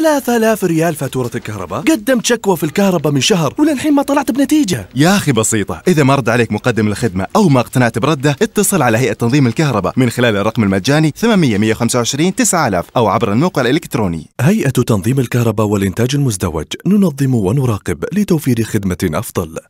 3000 ريال فاتورة الكهرباء قدمت شكوى في الكهرباء من شهر وللحين ما طلعت بنتيجة يا أخي بسيطة إذا ما رد عليك مقدم الخدمة أو ما اقتنعت برده اتصل على هيئة تنظيم الكهرباء من خلال الرقم المجاني 800 125 9000 أو عبر الموقع الإلكتروني هيئة تنظيم الكهرباء والإنتاج المزدوج ننظم ونراقب لتوفير خدمة أفضل